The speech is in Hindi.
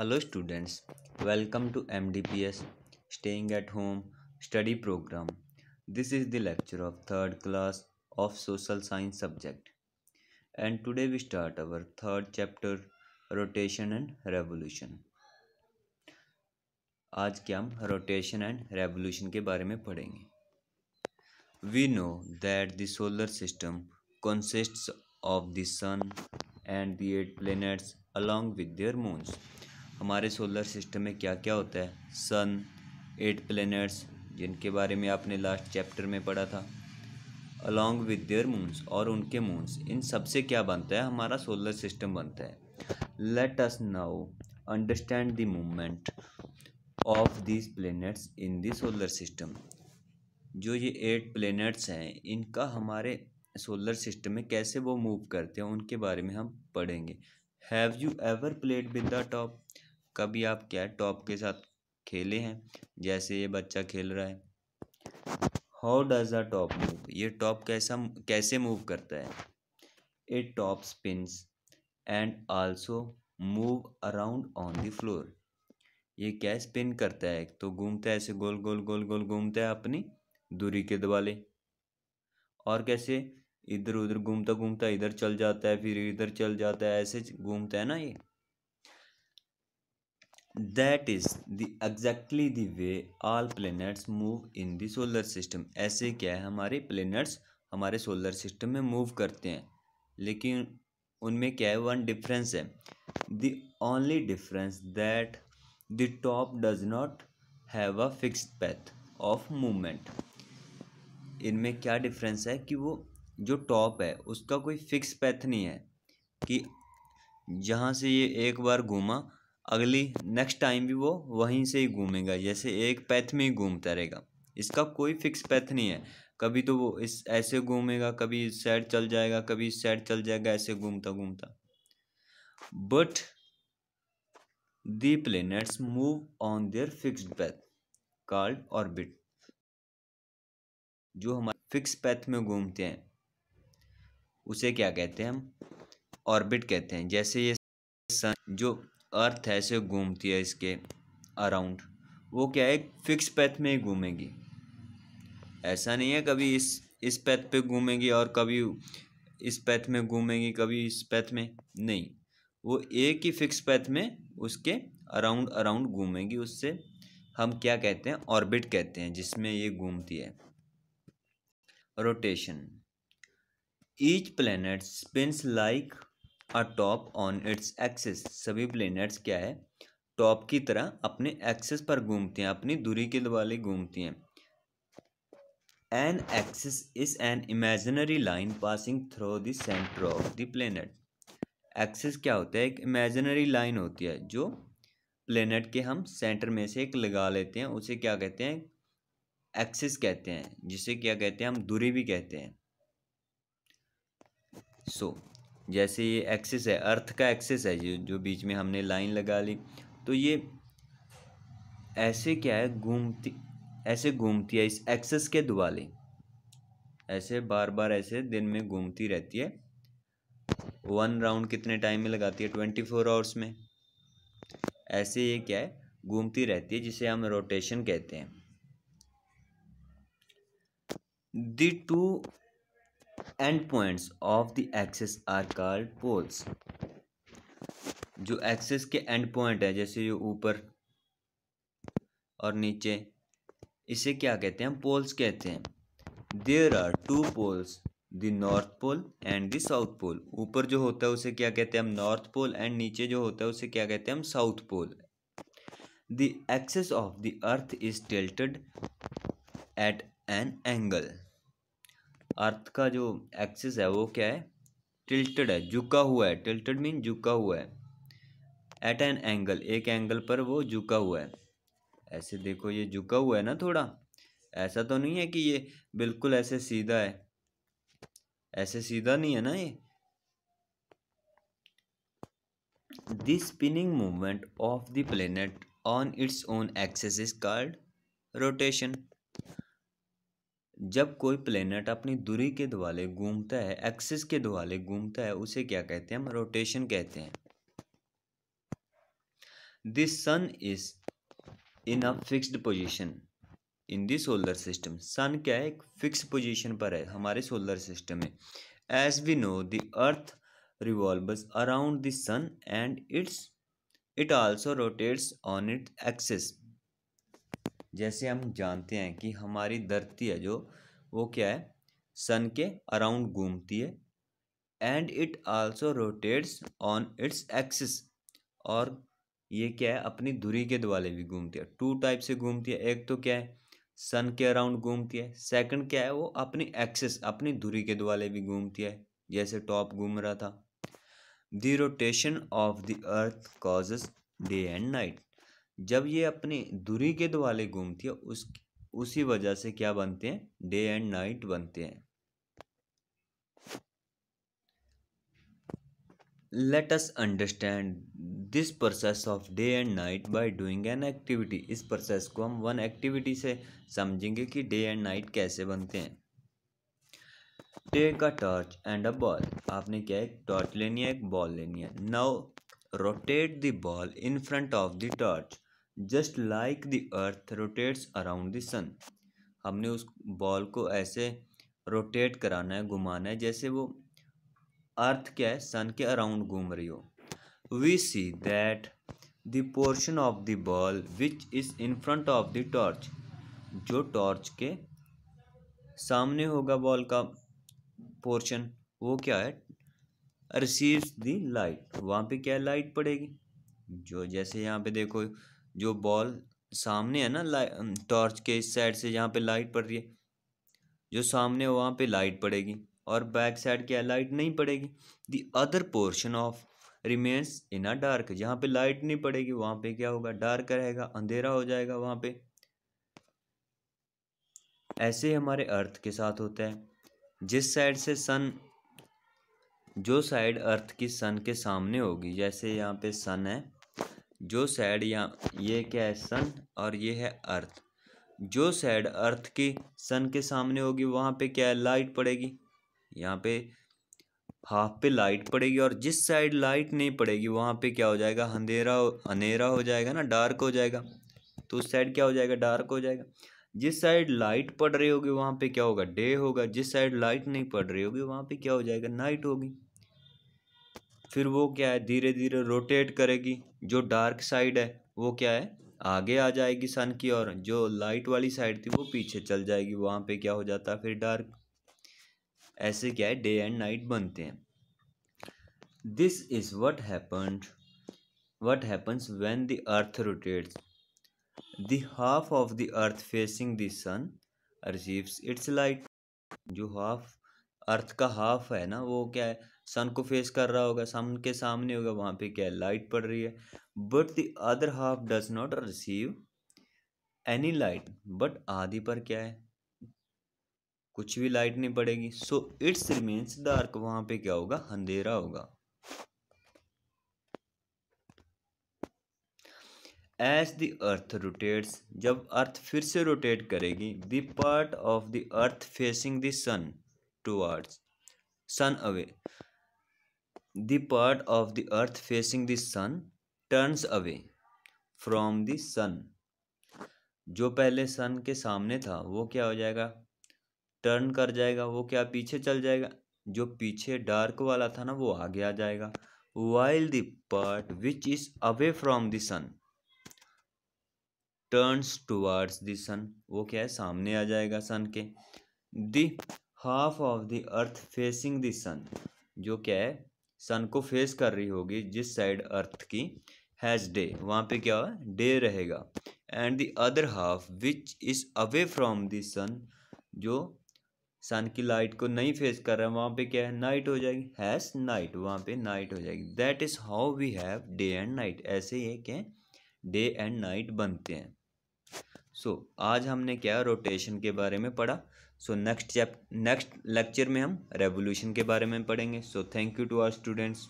hello students welcome to M D P S staying at home study programme this is the lecture of third class of social science subject and today we start our third chapter rotation and revolution आज क्या हम रोटेशन एंड रेवोल्यूशन के बारे में पढ़ेंगे we know that the solar system consists of the sun and the eight planets along with their moons हमारे सोलर सिस्टम में क्या क्या होता है सन एट प्लैनेट्स जिनके बारे में आपने लास्ट चैप्टर में पढ़ा था अलॉन्ग विद देयर मून्स और उनके मून्स इन सबसे क्या बनता है हमारा सोलर सिस्टम बनता है let us now understand the movement of this planets in the solar system जो ये एट प्लैनेट्स हैं इनका हमारे सोलर सिस्टम में कैसे वो मूव करते हैं उनके बारे में हम पढ़ेंगे have you ever played with the top कभी आप क्या टॉप के साथ खेले हैं जैसे ये बच्चा खेल रहा है how does a top move ये टॉप कैसा कैसे मूव करता है a top spins and also move around on the floor ये क्या स्पिन करता है तो घूमता है ऐसे गोल गोल गोल गोल घूमता है अपनी दूरी के दवाले और कैसे इधर उधर घूमता घूमता इधर चल जाता है फिर इधर चल जाता है ऐसे घूमता है ना ये that is the exactly the way all planets move in the solar system ऐसे क्या है हमारे प्लेनेट्स हमारे सोलर सिस्टम में मूव करते हैं लेकिन उनमें क्या है वन डिफरेंस है the only difference that the top does not have a fix path of movement इनमें क्या डिफरेंस है कि वो जो टॉप है उसका कोई फिक्स पैथ नहीं है कि जहाँ से ये एक बार घूमा अगली नेक्स्ट टाइम भी वो वहीं से ही घूमेगा जैसे एक पैथ में ही घूमता रहेगा इसका कोई फिक्स पैथ नहीं है कभी तो वो इस ऐसे घूमेगा कभी इस साइड चल जाएगा कभी इस साइड चल जाएगा ऐसे घूमता घूमता but the planets move on their fix path called orbit जो हमारे फिक्स पैथ में घूमते हैं उसे क्या कहते हैं हम ऑर्बिट कहते हैं जैसे ये सन जो अर्थ ऐसे घूमती है इसके अराउंड वो क्या है फिक्स पैथ में ही घूमेगी ऐसा नहीं है कभी इस इस पैथ पे घूमेगी और कभी इस पैथ में घूमेगी कभी इस पैथ में नहीं वो एक ही फिक्स पैथ में उसके अराउंड अराउंड घूमेगी उससे हम क्या कहते हैं ऑर्बिट कहते हैं जिसमें ये घूमती है rotation each planet spins like a top on its axis सभी प्लेनेट्स क्या है टॉप की तरह अपने एक्सिस पर घूमते हैं अपनी दूरी के द्वारा घूमती हैं an axis is an imaginary line passing through the centre of the planet axis क्या होता है एक इमेजिनरी लाइन होती है जो प्लेनेट के हम सेंटर में से एक लगा लेते हैं उसे क्या कहते हैं एक्सिस कहते हैं जिसे क्या कहते हैं हम दूरी भी कहते हैं सो so, जैसे ये एक्सिस है अर्थ का एक्सिस है जो जो बीच में हमने लाइन लगा ली तो ये ऐसे क्या है घूमती ऐसे घूमती है इस एक्सेस के दुआले ऐसे बार बार ऐसे दिन में घूमती रहती है वन राउंड कितने टाइम में लगाती है ट्वेंटी फोर आवर्स में ऐसे ये क्या है घूमती रहती है जिसे हम रोटेशन कहते हैं the two end of the axis are called poles जो एक्सेस के एंड पॉइंट है जैसे ये ऊपर और नीचे इसे क्या कहते हैं पोल्स कहते हैं there are two poles the north pole and the south pole ऊपर जो होता है उसे क्या कहते हैं हम नॉर्थ पोल एंड नीचे जो होता है उसे क्या कहते हैं हम south pole the axis of the earth is tilted at an angle earth का जो एक्सिस है वो क्या है टिल्टेड है झुका हुआ है टिल्टेड मीन झुका हुआ है एट एन एंगल एक एंगल पर वो झुका हुआ है ऐसे देखो ये झुका हुआ है ना थोड़ा ऐसा तो नहीं है कि ये बिल्कुल ऐसे सीधा है ऐसे सीधा नहीं है ना ये this spinning movement of the planet on its own axis is called rotation जब कोई प्लेनेट अपनी दूरी के द्वारे घूमता है एक्सिस के द्वारे घूमता है उसे क्या कहते हैं हम रोटेशन कहते हैं this sun is in a fixed position in the solar system sun क्या है एक फिक्स पोजीशन पर है हमारे सोलर सिस्टम में as we know the earth revolves around the sun and its it also rotates on it axis जैसे हम जानते हैं कि हमारी धरती है जो वो क्या है सन के अराउंड घूमती है and it also rotates on its axis और ये क्या है अपनी धुरी के द्वारे भी घूमती है टू टाइप से घूमती है एक तो क्या है सन के अराउंड घूमती है सेकंड क्या है वो अपनी एक्सिस अपनी धुरी के द्वारे भी घूमती है जैसे टॉप घूम रहा था the rotation of the earth causes day and night जब ये अपनी दूरी के द्वाले घूमती है उस उसी वजह से क्या बनते हैं डे एंड नाइट बनते हैं let us understand this process of day and night by doing an activity इस प्रोसेस को हम वन एक्टिविटी से समझेंगे कि डे एंड नाइट कैसे बनते हैं take a torch and a ball आपने क्या एक टॉर्च लेनी है एक बॉल लेनी है now rotate the ball in front of the torch just like the earth rotates around the sun हमने उस बॉल को ऐसे रोटेट कराना है घुमाना है जैसे वो अर्थ क्या है सन के अराउंड घूम रही हो we see that the portion of the ball which is in front of the torch जो टॉर्च के सामने होगा बॉल का पोर्शन वो क्या है रिसीव्स द लाइट वहाँ पे क्या लाइट पड़ेगी जो जैसे यहाँ पे देखो जो बॉल सामने है ना टॉर्च के इस साइड से जहाँ पे लाइट पड़ रही है जो सामने है वहाँ पे लाइट पड़ेगी और बैक साइड क्या लाइट नहीं पड़ेगी the other portion of remains in a dark जहाँ पे लाइट नहीं पड़ेगी वहाँ पे क्या होगा डार्क रहेगा अंधेरा हो जाएगा वहाँ पे ऐसे हमारे अर्थ के साथ होता है जिस साइड से सन जो साइड अर्थ की सन के सामने होगी जैसे यहाँ पे सन है जो सैड या ये क्या है सन और ये है अर्थ जो सैड अर्थ की सन के सामने होगी वहाँ पे क्या है लाइट पड़ेगी यहाँ पे हाफ पे लाइट पड़ेगी और जिस साइड लाइट नहीं पड़ेगी वहाँ पे क्या हो जाएगा अंधेरा अंधेरा हो जाएगा ना डार्क हो जाएगा तो उस साइड क्या हो जाएगा डार्क हो जाएगा जिस साइड लाइट पड़ रही होगी वहाँ पे क्या होगा डे होगा जिस साइड लाइट नहीं पड़ रही होगी वहाँ पे क्या हो जाएगा नाइट होगी फिर वो क्या है धीरे धीरे रोटेट करेगी जो डार्क साइड है वो क्या है आगे आ जाएगी सन की और जो लाइट वाली साइड थी वो पीछे चल जाएगी वहाँ पे क्या हो जाता है फिर डार्क ऐसे क्या है डे एंड नाइट बनते हैं this is what happen what happens when the earth rotates the half of the earth facing the sun receives its light जो हाफ अर्थ का हाफ है ना वो क्या है सन को फेस कर रहा होगा सन के सामने होगा वहाँ पे क्या लाइट पड़ रही है but the other half does not receive any light but आधी पर क्या है कुछ भी लाइट नहीं पड़ेगी सो इट्स रिमेन्स डार्क वहाँ पे क्या होगा अंधेरा होगा एज द अर्थ रोटेट्स जब अर्थ फिर से रोटेट करेगी the part of the earth facing the sun towards sun away the part of the earth facing the sun turns away from the sun जो पहले सन के सामने था वो क्या हो जाएगा टर्न कर जाएगा वो क्या पीछे चल जाएगा जो पीछे डार्क वाला था ना वो आगे आ जाएगा while the part which is away from the sun turns towards the sun वो क्या है सामने आ जाएगा सन के the half of the earth facing the sun जो क्या है सन को फेस कर रही होगी जिस साइड अर्थ की हैज़ डे वहाँ पे क्या डे रहेगा and the other half which is away from the sun जो सन की लाइट को नहीं फेस कर रहा है वहाँ पे क्या है नाइट हो जाएगी हैज़ नाइट वहाँ पे नाइट हो जाएगी that is how we have day and night ऐसे एक है डे एंड नाइट बनते हैं सो so, आज हमने क्या रोटेशन के बारे में पढ़ा so next chap next lecture में हम रेवोल्यूशन के बारे में पढ़ेंगे so thank you to our students